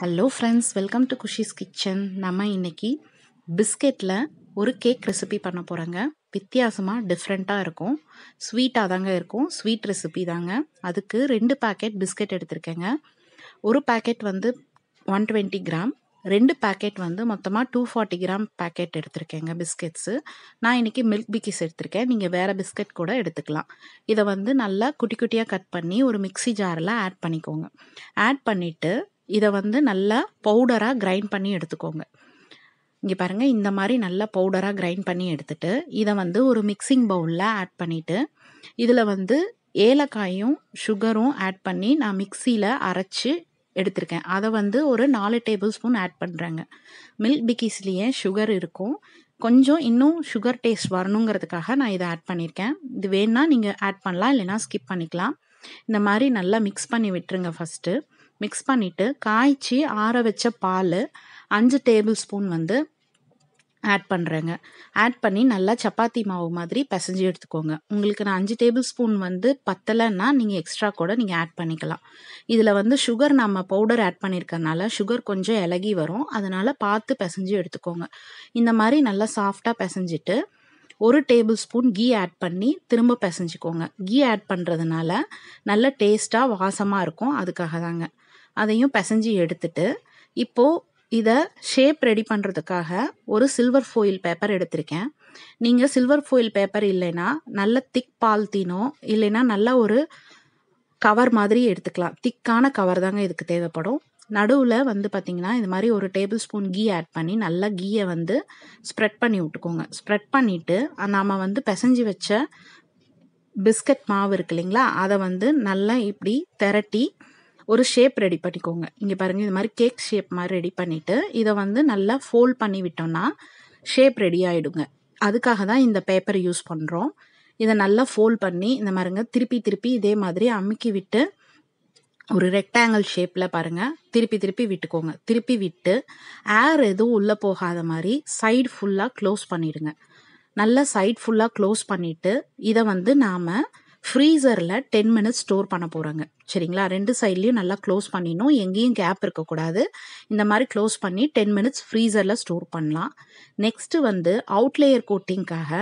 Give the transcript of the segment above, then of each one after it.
hello friends welcome to Kushi's kitchen நம்ம இன்றைக்கி பிஸ்கெட்டில் ஒரு கேக் ரெசிபி பண்ண போகிறோங்க வித்தியாசமாக டிஃப்ரெண்ட்டாக இருக்கும் ஸ்வீட்டாக தாங்க இருக்கும் ஸ்வீட் ரெசிபி தாங்க அதுக்கு ரெண்டு பேக்கெட் பிஸ்கெட் எடுத்திருக்கேங்க ஒரு பேக்கெட் வந்து ஒன் டுவெண்ட்டி கிராம் ரெண்டு பேக்கெட் வந்து மொத்தமாக டூ ஃபார்ட்டி கிராம் பேக்கெட் எடுத்திருக்கேங்க பிஸ்கெட்ஸு நான் இன்றைக்கி மில்க் பிக்கிஸ் எடுத்திருக்கேன் நீங்கள் வேறு பிஸ்கெட் கூட எடுத்துக்கலாம் இதை வந்து நல்லா குட்டி குட்டியாக கட் பண்ணி ஒரு மிக்சி ஜாரில் ஆட் பண்ணிக்கோங்க ஆட் பண்ணிவிட்டு இதை வந்து நல்லா பவுடராக கிரைண்ட் பண்ணி எடுத்துக்கோங்க இங்கே பாருங்கள் இந்த மாதிரி நல்லா பவுடராக கிரைண்ட் பண்ணி எடுத்துட்டு இதை வந்து ஒரு மிக்சிங் பவுலில் ஆட் பண்ணிவிட்டு இதில் வந்து ஏலக்காயும் சுகரும் ஆட் பண்ணி நான் மிக்சியில் அரைச்சி எடுத்திருக்கேன் அதை வந்து ஒரு நாலு டேபிள் ஸ்பூன் ஆட் பண்ணுறாங்க மில்க் பிக்கிஸ்லேயே சுகர் இருக்கும் கொஞ்சம் இன்னும் சுகர் டேஸ்ட் வரணுங்கிறதுக்காக நான் இதை ஆட் பண்ணியிருக்கேன் இது வேணால் நீங்கள் ஆட் பண்ணலாம் இல்லைனா ஸ்கிப் பண்ணிக்கலாம் இந்த மாதிரி நல்லா மிக்ஸ் பண்ணி விட்டுருங்க ஃபஸ்ட்டு மிக்ஸ் பண்ணிவிட்டு காய்ச்சி ஆற வச்ச பால் அஞ்சு டேபிள் ஸ்பூன் வந்து ஆட் பண்ணுறேங்க ஆட் பண்ணி நல்லா சப்பாத்தி மாவு மாதிரி பிசைஞ்சு எடுத்துக்கோங்க உங்களுக்கு நான் அஞ்சு டேபிள் ஸ்பூன் வந்து பத்தலைன்னா நீங்கள் எக்ஸ்ட்ரா கூட நீங்கள் ஆட் பண்ணிக்கலாம் இதில் வந்து சுகர் நம்ம பவுடர் ஆட் பண்ணியிருக்கறனால சுகர் கொஞ்சம் இலகி வரும் அதனால் பார்த்து பிசைஞ்சு எடுத்துக்கோங்க இந்த மாதிரி நல்லா சாஃப்டாக பிசைஞ்சிட்டு ஒரு டேபிள் ஸ்பூன் கீ ஆட் பண்ணி திரும்ப பிசைஞ்சுக்கோங்க கீ ஆட் பண்ணுறதுனால நல்ல டேஸ்ட்டாக வாசமாக இருக்கும் அதுக்காக தாங்க அதையும் பிசைஞ்சு எடுத்துட்டு இப்போது இதை ஷேப் ரெடி பண்ணுறதுக்காக ஒரு சில்வர் ஃபோயில் பேப்பர் எடுத்திருக்கேன் நீங்கள் சில்வர் ஃபோயில் பேப்பர் இல்லைன்னா நல்ல திக் பால்தீனோ இல்லைன்னா நல்ல ஒரு கவர் மாதிரி எடுத்துக்கலாம் திக்கான கவர் தாங்க இதுக்கு தேவைப்படும் நடுவில் வந்து பார்த்திங்கன்னா இது மாதிரி ஒரு டேபிள் ஸ்பூன் கீ ஆட் பண்ணி நல்லா கீயை வந்து ஸ்ப்ரெட் பண்ணி விட்டுக்கோங்க ஸ்ப்ரெட் பண்ணிவிட்டு நாம் வந்து பிசைஞ்சு வச்ச பிஸ்கட் மாவு இருக்கு இல்லைங்களா அதை வந்து நல்லா இப்படி திரட்டி ஒரு ஷேப் ரெடி பண்ணிக்கோங்க இங்கே பாருங்கள் இது மாதிரி கேக் ஷேப் மாதிரி ரெடி பண்ணிவிட்டு இதை வந்து நல்லா ஃபோல்ட் பண்ணி விட்டோம்னா ஷேப் ரெடி ஆகிடுங்க அதுக்காக தான் இந்த பேப்பர் யூஸ் பண்ணுறோம் இதை நல்லா ஃபோல்ட் பண்ணி இந்த மாதிரிங்க திருப்பி திருப்பி இதே மாதிரி அமுக்கி விட்டு ஒரு ரெக்டாங்கிள் ஷேப்பில் பாருங்கள் திருப்பி திருப்பி விட்டுக்கோங்க திருப்பி விட்டு ஏர் எதுவும் உள்ளே போகாத மாதிரி சைடு ஃபுல்லாக க்ளோஸ் பண்ணிவிடுங்க நல்லா சைட் ஃபுல்லாக க்ளோஸ் பண்ணிவிட்டு இதை வந்து நாம் ஃப்ரீசரில் டென் மினிட்ஸ் ஸ்டோர் பண்ண போகிறாங்க சரிங்களா ரெண்டு சைட்லேயும் நல்லா க்ளோஸ் பண்ணிடணும் எங்கேயும் கேப் இருக்கக்கூடாது இந்த மாதிரி க்ளோஸ் பண்ணி டென் மினிட்ஸ் ஃப்ரீசரில் ஸ்டோர் பண்ணலாம் நெக்ஸ்ட்டு வந்து அவுட்லேயர் கோட்டிங்க்காக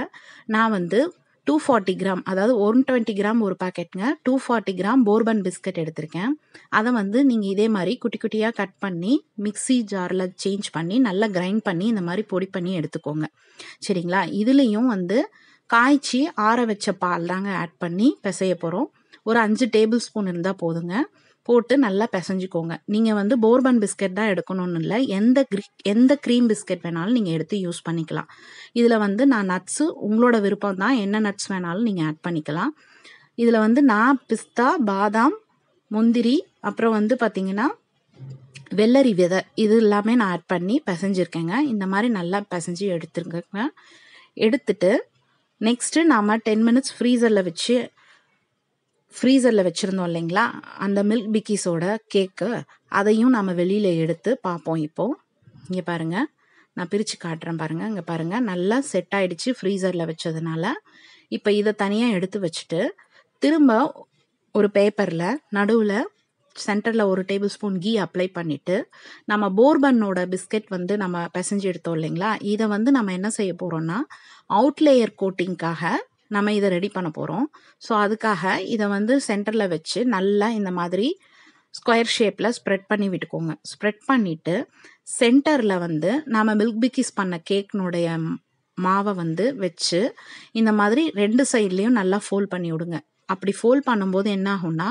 நான் வந்து டூ ஃபார்ட்டி கிராம் அதாவது ஒன் டுவெண்ட்டி கிராம் ஒரு பேக்கெட்டுங்க two forty gram Bourbon biscuit எடுத்திருக்கேன் அதை வந்து நீங்கள் இதே மாதிரி குட்டி குட்டியாக கட் பண்ணி மிக்சி ஜாரில் சேஞ்ச் பண்ணி நல்லா கிரைண்ட் பண்ணி இந்த மாதிரி பொடி பண்ணி எடுத்துக்கோங்க சரிங்களா இதுலேயும் வந்து காய்ச்சி ஆற வச்ச பால் தாங்க ஆட் பண்ணி பிசைய போகிறோம் ஒரு அஞ்சு டேபிள் ஸ்பூன் இருந்தால் போதுங்க போட்டு நல்லா பிசைஞ்சிக்கோங்க நீங்கள் வந்து போர்பன் பிஸ்கெட் தான் எடுக்கணும்னு இல்லை எந்த க்ரீ எந்த க்ரீம் பிஸ்கெட் வேணாலும் நீங்கள் எடுத்து யூஸ் பண்ணிக்கலாம் இதில் வந்து நான் நட்ஸு உங்களோட விருப்பம் தான் என்ன நட்ஸ் வேணாலும் நீங்கள் ஆட் பண்ணிக்கலாம் இதில் வந்து நான் பிஸ்தா பாதாம் முந்திரி அப்புறம் வந்து பார்த்தீங்கன்னா வெள்ளரி விதை இது எல்லாமே நான் ஆட் பண்ணி பிசைஞ்சிருக்கேங்க இந்த மாதிரி நல்லா பிசைஞ்சு எடுத்துருங்க எடுத்துட்டு நெக்ஸ்ட்டு நாம் டென் மினிட்ஸ் ஃப்ரீசரில் வச்சு ஃப்ரீசரில் வச்சுருந்தோம் இல்லைங்களா அந்த மில்க் பிக்கிஸோட கேக்கு அதையும் நாம் வெளியில் எடுத்து பார்ப்போம் இப்போது இங்கே பாருங்கள் நான் பிரித்து காட்டுறேன் பாருங்கள் இங்கே பாருங்கள் நல்லா செட் ஆகிடுச்சு ஃப்ரீசரில் வச்சதுனால இப்போ இதை தனியாக எடுத்து வச்சுட்டு திரும்ப ஒரு பேப்பரில் நடுவில் சென்டரில் ஒரு டேபிள் ஸ்பூன் கீ அப்ளை பண்ணிவிட்டு நம்ம போர்பன்னோட பிஸ்கெட் வந்து நம்ம பிசைஞ்சு எடுத்தோம் இல்லைங்களா இதை வந்து நம்ம என்ன செய்ய போகிறோன்னா அவுட்லேயர் கோட்டிங்க்காக நம்ம இதை ரெடி பண்ண போகிறோம் ஸோ அதுக்காக இதை வந்து சென்டரில் வச்சு நல்லா இந்த மாதிரி ஸ்கொயர் ஷேப்பில் ஸ்ப்ரெட் பண்ணி விட்டுக்கோங்க ஸ்ப்ரெட் பண்ணிவிட்டு சென்டரில் வந்து நம்ம மில்க் பிக்கிஸ் பண்ண கேக்னுடைய மாவை வந்து வச்சு இந்த மாதிரி ரெண்டு சைட்லேயும் நல்லா ஃபோல்ட் பண்ணி விடுங்க அப்படி ஃபோல்ட் பண்ணும்போது என்ன ஆகும்னா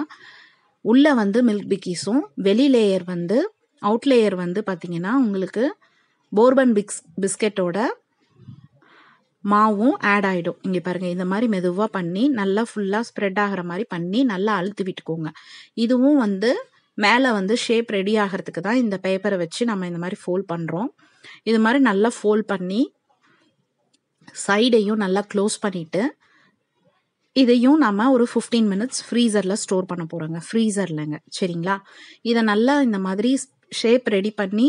உள்ளே வந்து மில்க் பிக்கீஸும் வெளி லேயர் வந்து அவுட் லேயர் வந்து பார்த்திங்கன்னா உங்களுக்கு போர்பன் பிக்ஸ் பிஸ்கெட்டோட மாவும் ஆட் ஆகிடும் இங்கே பாருங்கள் இந்த மாதிரி மெதுவாக பண்ணி நல்லா ஃபுல்லாக ஸ்ப்ரெட் ஆகிற மாதிரி பண்ணி நல்லா அழுத்து விட்டுக்கோங்க இதுவும் வந்து மேலே வந்து ஷேப் ரெடி ஆகிறதுக்கு தான் இந்த பேப்பரை வச்சு நம்ம இந்த மாதிரி ஃபோல்ட் பண்ணுறோம் இது மாதிரி நல்லா ஃபோல்ட் பண்ணி சைடையும் நல்லா க்ளோஸ் பண்ணிவிட்டு இதையும் நம்ம ஒரு ஃபிஃப்டீன் மினிட்ஸ் ஃப்ரீசரில் ஸ்டோர் பண்ண போகிறோங்க ஃப்ரீசர்லங்க சரிங்களா இதை நல்லா இந்த மாதிரி ஷேப் ரெடி பண்ணி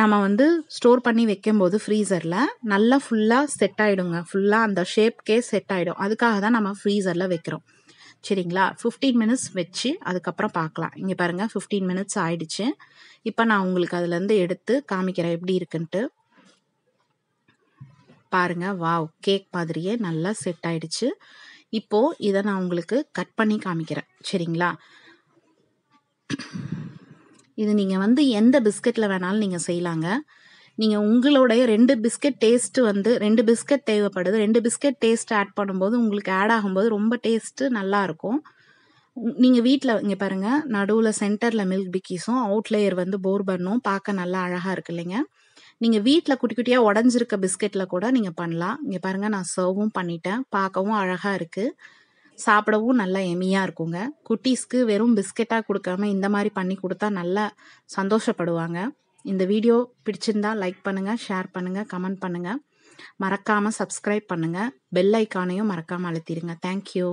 நம்ம வந்து ஸ்டோர் பண்ணி வைக்கும்போது ஃப்ரீசரில் நல்லா ஃபுல்லாக செட் ஆகிடுங்க ஃபுல்லாக அந்த ஷேப்கே செட் ஆகிடும் அதுக்காக தான் நம்ம ஃப்ரீசரில் வைக்கிறோம் சரிங்களா ஃபிஃப்டீன் மினிட்ஸ் வச்சு அதுக்கப்புறம் பார்க்கலாம் இங்கே பாருங்கள் ஃபிஃப்டீன் மினிட்ஸ் ஆயிடுச்சு இப்போ நான் உங்களுக்கு அதுலேருந்து எடுத்து காமிக்கிறேன் எப்படி இருக்குன்ட்டு பாருங்கள் வாவ் கேக் மாதிரியே நல்லா செட் ஆயிடுச்சு இப்போ இதை நான் உங்களுக்கு கட் பண்ணி காமிக்கிறேன் சரிங்களா இது நீங்கள் வந்து எந்த பிஸ்கட்டில் வேணாலும் நீங்கள் செய்யலாங்க நீங்கள் உங்களுடைய ரெண்டு பிஸ்கட் டேஸ்ட் வந்து ரெண்டு பிஸ்கட் தேவைப்படுது ரெண்டு பிஸ்கட் டேஸ்ட் ஆட் பண்ணும்போது உங்களுக்கு ஆட் ஆகும்போது ரொம்ப டேஸ்ட்டு நல்லாயிருக்கும் நீங்கள் வீட்டில் இங்கே பாருங்கள் நடுவில் சென்டரில் மில்க் பிக்கிஸும் அவுட்லேயர் வந்து போர் பண்ணும் பார்க்க நல்லா அழகாக இருக்கு இல்லைங்க நீங்கள் வீட்டில் குட்டி குட்டியாக உடஞ்சிருக்க பிஸ்கெட்டில் கூட நீங்கள் பண்ணலாம் இங்கே பாருங்கள் நான் சர்வும் பண்ணிட்டேன் பார்க்கவும் அழகாக இருக்குது சாப்பிடவும் நல்லா எமியாக இருக்குங்க குட்டீஸ்க்கு வெறும் பிஸ்கெட்டாக கொடுக்காம இந்த மாதிரி பண்ணி கொடுத்தா நல்லா சந்தோஷப்படுவாங்க இந்த வீடியோ பிடிச்சிருந்தா லைக் பண்ணுங்கள் ஷேர் பண்ணுங்கள் கமெண்ட் பண்ணுங்கள் மறக்காமல் சப்ஸ்கிரைப் பண்ணுங்கள் பெல் ஐக்கானையும் மறக்காமல் அழுத்திடுங்க தேங்க்யூ